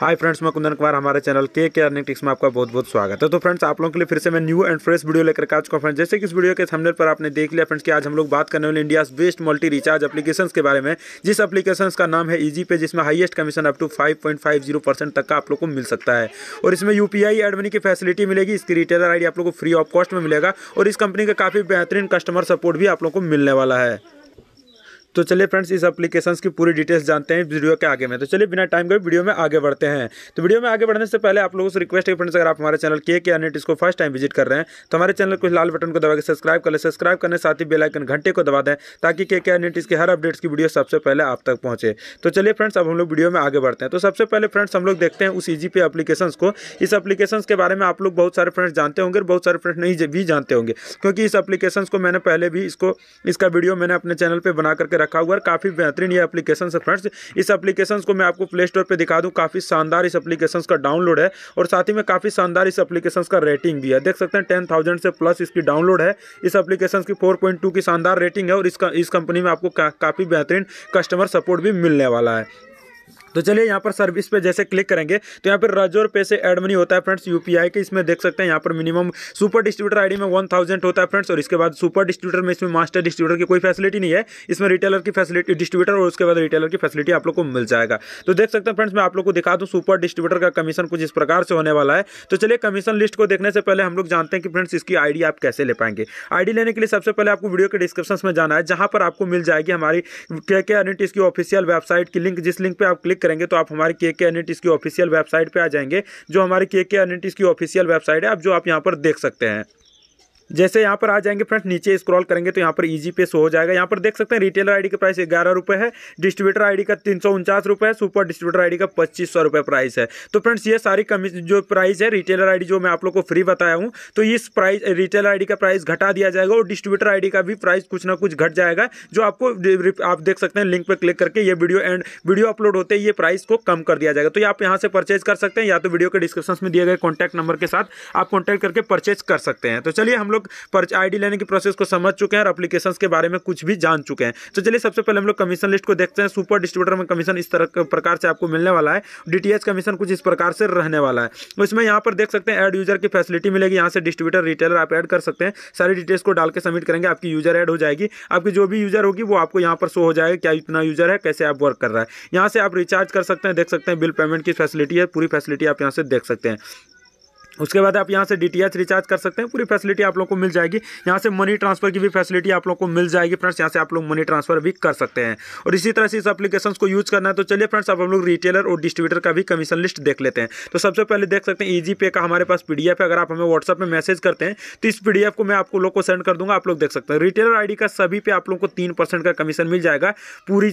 hi friends मैं कुंदन कुमार हमारे channel के के अर्निंग टिक्स में आपका बहुत बहुत स्वागत है तो फ्रेंड्स आप लोगों के लिए फिर से मैं न्यू एंड फ्रेश वीडियो लेकर आ चुका फ्रेंड्स जैसे कि इस वीडियो के थंबनेल पर आपने देख लिया फ्रेंड्स कि आज हम लोग बात करने वाले India best multi recharge application के बारे में जिस अपलीकेशन का नाम है ईजी पे जिसमें highest commission up to five तक का आप लोग को मिल सकता है और इसमें यू पी की फैसिलिटी मिलेगी इसकी रिटेलर आई आप लोग को फ्री ऑफ कॉस्ट में मिलेगा और इस कंपनी का काफ़ी बेहतरीन कस्टमर सपोर्ट भी आप लोग को मिलने वाला है तो चलिए फ्रेंड्स इस एप्लीकेशन की पूरी डिटेल्स जानते हैं वीडियो के आगे में तो चलिए बिना टाइम के वीडियो में आगे बढ़ते हैं तो वीडियो में आगे बढ़ने से पहले आप लोगों से रिक्वेस्ट है फ्रेंड्स अगर आप हमारे चैनल के के नेट इसको फर्स्ट टाइम विजिट कर रहे हैं तो हमारे चैनल को लाल बटन को दबा के सब्सक्राइब कर ले सब्सक्राइब करने साथ ही बेलाइकन घंटे को दबा दें ताकि के के नेट इसके हर अपडेट्स की वीडियो सबसे पहले आप तक पहुँचे तो चलिए फ्रेंड्स अब हम लोग वीडियो में आगे बढ़ते हैं तो सबसे पहले फ्रेंड्स हम लोग देखते हैं उस ई पे एप्लीकेशन को इस एप्लीकेशन के बारे में आप लोग बहुत सारे फ्रेंड्स जानते होंगे और बहुत सारे फ्रेंड्स नहीं भी जानते होंगे क्योंकि इस अपलीकेशन को मैंने पहले भी इसको इसका वीडियो मैंने अपने चैनल पर बना करके रखा हुआ है काफ़ी बेहतरीन ये एप्लीकेशन है फ्रेंड्स इस एप्लीकेशन को मैं आपको प्ले स्टोर पर दिखा दूँ काफ़ी शानदार इस एप्लीकेशन का डाउनलोड है और साथ ही में काफ़ी शानदार इस एप्लीकेशन का रेटिंग भी है देख सकते हैं टेन से प्लस इसकी डाउनलोड है इस एप्लीकेशन की फोर की शानदार रेटिंग है और इस कंपनी में आपको काफ़ी बेहतरीन कस्टमर सपोर्ट भी मिलने वाला है तो चलिए यहाँ पर सर्विस पे जैसे क्लिक करेंगे तो यहाँ पर रजोर पे से एड मनी होता है फ्रेंड्स यूपीआई के इसमें देख सकते हैं यहाँ पर मिनिमम सुपर डिस्ट्रीब्यूटर आईडी में वन थाउजेंड होता है फ्रेंड्स और इसके बाद सुपर डिस्ट्रीब्यूटर में इसमें मास्टर डिस्ट्रीब्यूटर की कोई फैसिलिटी नहीं है इसमें रिटेलर की फैसिलिटी डिस्ट्रीब्यूटर और उसके बाद रिटेलर की फैसिलिटी आप लोग को मिल जाएगा तो देख सकते हैं फ्रेंड्स मैं आप लोग को दिखा दूँ सुपर डिस्ट्रीब्यूटर का कमीशन कुछ इस प्रकार से होने वाला है तो चलिए कमीशन लिस्ट को देखने से पहले हम लोग जानते हैं कि फ्रेंड्स इसकी आईडी आप कैसे ले पाएंगे आईडी लेने के लिए सबसे पहले आपको वीडियो के डिस्क्रिप्शन में जाना है जहाँ पर आपको मिल जाएगी हमारी के के इसकी ऑफिशियल वेबसाइट की लिंक जिस लिंक पर आप क्लिक क्लिक करेंगे तो आप हमारे के के की ऑफिशियल वेबसाइट पर आ जाएंगे जो हमारे के के एनिटिस की ऑफिशियल वेबसाइट है आप जो आप यहाँ पर देख सकते हैं जैसे यहाँ पर आ जाएंगे फ्रेंड्स नीचे स्क्रॉल करेंगे तो यहाँ पर ईजी पे शो हो जाएगा यहाँ पर देख सकते हैं रिटेलर आईडी का प्राइस ग्यारह रुपये है डिस्ट्रीब्यूटर आईडी का तीन सौ उनचास रुपये है सुपर डिस्ट्रीब्यूटर आईडी का पच्चीस सौ रुपये प्राइस है तो फ्रेंड्स ये सारी कमी जो प्राइस है रिटेलर आईडी जो मैं आप लोग को फ्री बताया हूँ तो इस प्राइस रिटेलर आईडी का प्राइस घटा दिया जाएगा और डिस्ट्रीब्यूटर आईडी का भी प्राइस कुछ ना कुछ घट जाएगा जो आपको आप देख सकते हैं लिंक पर क्लिक करके ये वीडियो एंड वीडियो अपलोड होते ही ये प्राइस को कम कर दिया जाएगा तो ये आप यहाँ से परचेज कर सकते हैं या तो वीडियो के डिस्क्रिप्शन में दिए गए कॉन्टैक्ट नंबर के साथ आप कॉन्टैक्ट करके परचेज कर सकते हैं तो चलिए हम लोग लोग आईडी लेने की प्रोसेस को समझ चुके हैं और अपलीकेशन के बारे में कुछ भी जान चुके हैं तो चलिए सबसे पहले हम लोग कमीशन लिस्ट को देखते हैं सुपर डिस्ट्रीब्यूटर में कमीशन इस तरह प्रकार से आपको मिलने वाला है डीटीएच कमीशन कुछ इस प्रकार से रहने वाला है तो इसमें यहाँ पर देख सकते हैं एड यूजर की फैसिलिटी मिलेगी यहाँ से डिस्ट्रीब्यूटर रिटेलर आप एड कर सकते हैं सारी डिटेल्स को डाल के सबमिट करेंगे आपकी यूजर एड हो जाएगी आपकी जो भी यूजर होगी वो आपको यहाँ पर शो हो जाएगा क्या इतना यूजर है कैसे आप वर्क कर रहा है यहाँ से आप रिचार्ज कर सकते हैं देख सकते हैं बिल पेमेंट की फैसिलिटी है पूरी फैसिलिटी आप यहाँ से देख सकते हैं उसके बाद आप यहाँ से डी रिचार्ज कर सकते हैं पूरी फैसिलिटी आप लोग को मिल जाएगी यहाँ से मनी ट्रांसफर की भी फैसिलिटी आप लोग को मिल जाएगी फ्रेंड्स यहाँ से आप लोग मनी ट्रांसफर भी कर सकते हैं और इसी तरह से इस एप्लीकेशन को यूज करना है तो चलिए फ्रेंड्स आप हम लोग रिटेलर और डिस्ट्रीब्यूटर का भी कमीशन लिस्ट देख लेते हैं तो सबसे पहले देख सकते हैं ईजी पे का हमारे पास पी है अगर आप हमें व्हाट्सअप में मैसेज करते हैं तो इस पी को मैं आपको लोग को सेंड कर दूंगा आप लोग देख सकते हैं रिटेलर आई का सभी पे आप लोग को तीन परसेंट का कमीशन मिल जाएगा पूरी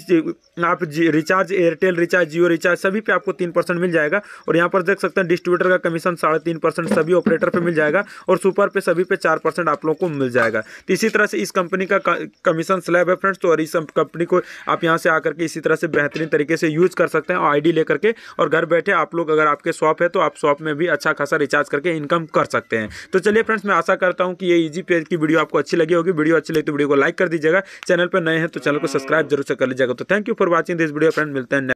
आप recharge Airtel recharge Jio recharge सभी पे आपको तीन परसेंट मिल जाएगा और यहाँ पर देख सकते हैं डिस्ट्रीब्यूटर का कमीशन साढ़े तीन परसेंट परसेंट सभी ऑपरेटर पे मिल जाएगा और सुपर पे सभी पे चार परसेंट आप लोगों को मिल जाएगा तो इसी तरह से इस कंपनी का कमीशन स्लैब है फ्रेंड्स तो और इस कंपनी को आप यहाँ से आकर के इसी तरह से बेहतरीन तरीके से यूज कर सकते हैं आई डी लेकर के और घर बैठे आप लोग अगर आपके शॉप है तो आप शॉप में भी अच्छा खासा रिचार्ज करके इनकम कर सकते हैं तो चलिए फ्रेंड्स मैं आशा करता हूँ कि ये ईजी पेज की वीडियो आपको अच्छी लगी होगी वीडियो अच्छी लगी तो वीडियो को लाइक कर दीजिएगा चैनल पर नए हैं तो चैनल को सब्सक्राइब जरूर से कर लीजिएगा तो thank you for watching this video friend मिलते हैं